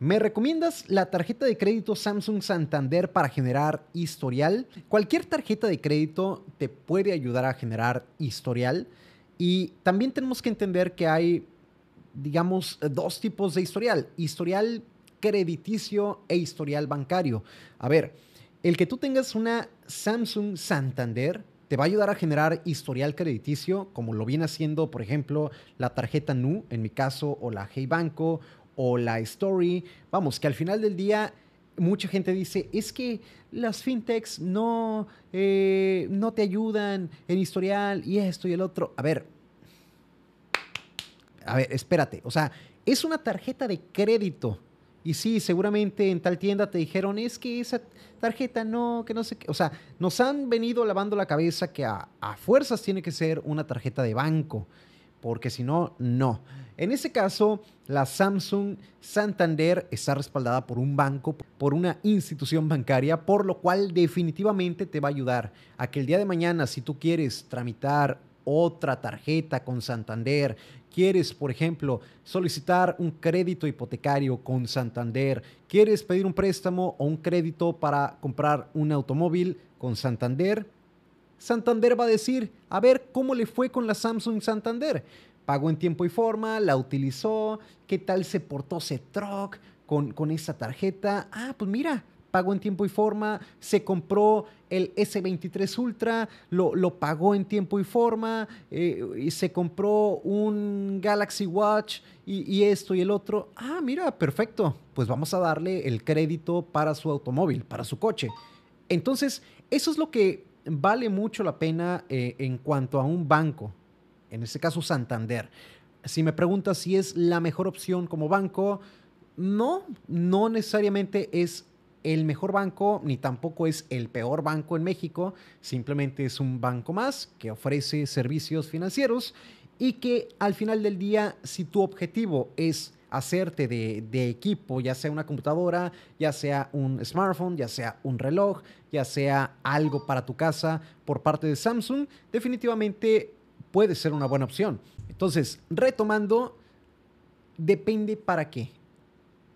¿Me recomiendas la tarjeta de crédito Samsung Santander para generar historial? Cualquier tarjeta de crédito te puede ayudar a generar historial. Y también tenemos que entender que hay, digamos, dos tipos de historial. Historial crediticio e historial bancario. A ver, el que tú tengas una Samsung Santander te va a ayudar a generar historial crediticio, como lo viene haciendo, por ejemplo, la tarjeta NU, en mi caso, o la Hey Banco, o la story. Vamos, que al final del día mucha gente dice, es que las fintechs no, eh, no te ayudan en historial y esto y el otro. A ver, a ver, espérate. O sea, es una tarjeta de crédito. Y sí, seguramente en tal tienda te dijeron, es que esa tarjeta no, que no sé qué. O sea, nos han venido lavando la cabeza que a, a fuerzas tiene que ser una tarjeta de banco porque si no, no. En ese caso, la Samsung Santander está respaldada por un banco, por una institución bancaria, por lo cual definitivamente te va a ayudar a que el día de mañana, si tú quieres tramitar otra tarjeta con Santander, quieres, por ejemplo, solicitar un crédito hipotecario con Santander, quieres pedir un préstamo o un crédito para comprar un automóvil con Santander, Santander va a decir, a ver cómo le fue con la Samsung Santander. Pagó en tiempo y forma, la utilizó, qué tal se portó ese con, con esa tarjeta. Ah, pues mira, pagó en tiempo y forma, se compró el S23 Ultra, lo, pagó en tiempo y forma, eh, y se compró un Galaxy Watch y, esto y el otro. Ah, mira, perfecto, pues vamos a darle el crédito para su automóvil, para su coche. Entonces, eso es lo que vale mucho la pena eh, en cuanto a un banco, en este caso Santander. Si me preguntas si es la mejor opción como banco, no, no necesariamente es el mejor banco ni tampoco es el peor banco en México, simplemente es un banco más que ofrece servicios financieros y que al final del día, si tu objetivo es hacerte de, equipo, ya sea una computadora, ya sea un smartphone, ya sea un reloj, ya sea algo para tu casa por parte de Samsung, definitivamente puede ser una buena opción. Entonces, retomando, depende para qué.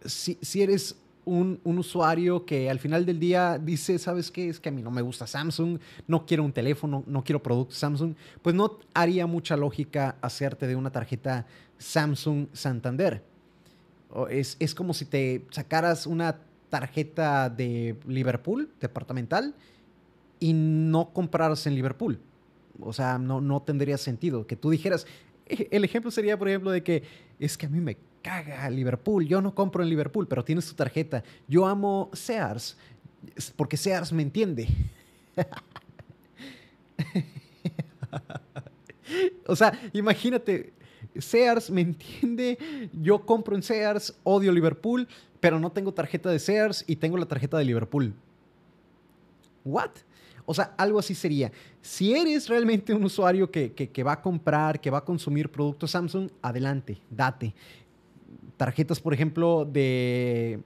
Si, eres un, un, usuario que al final del día dice, ¿sabes qué? Es que a mí no me gusta Samsung, no quiero un teléfono, no quiero productos Samsung, pues no haría mucha lógica hacerte de una tarjeta Samsung Santander. Es, como si te sacaras una tarjeta de Liverpool, departamental, y no compraras en Liverpool. O sea, no, no tendría sentido que tú dijeras, el ejemplo sería, por ejemplo, de que es que a mí me caga Liverpool, yo no compro en Liverpool, pero tienes tu tarjeta. Yo amo Sears, porque Sears me entiende. o sea, imagínate, Sears, ¿me entiende? Yo compro en Sears, odio Liverpool, pero no tengo tarjeta de Sears y tengo la tarjeta de Liverpool. ¿What? O sea, algo así sería. Si eres realmente un usuario que, va a comprar, que va a consumir productos Samsung, adelante, date. Tarjetas, por ejemplo, de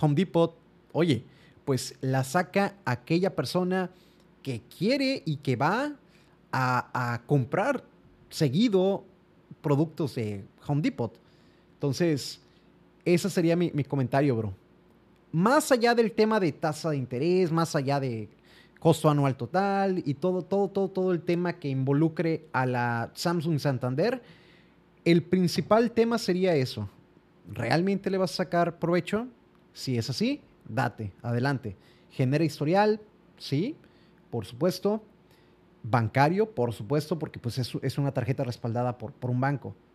Home Depot, oye, pues la saca aquella persona que quiere y que va a, a comprar seguido productos de Home Depot. Entonces, ese sería mi, comentario, bro. Más allá del tema de tasa de interés, más allá de costo anual total y todo, todo, todo, todo el tema que involucre a la Samsung Santander, el principal tema sería eso. ¿Realmente le vas a sacar provecho? Si es así, date, adelante. Genera historial, sí, por supuesto, bancario, por supuesto, porque pues es, es una tarjeta respaldada por un banco.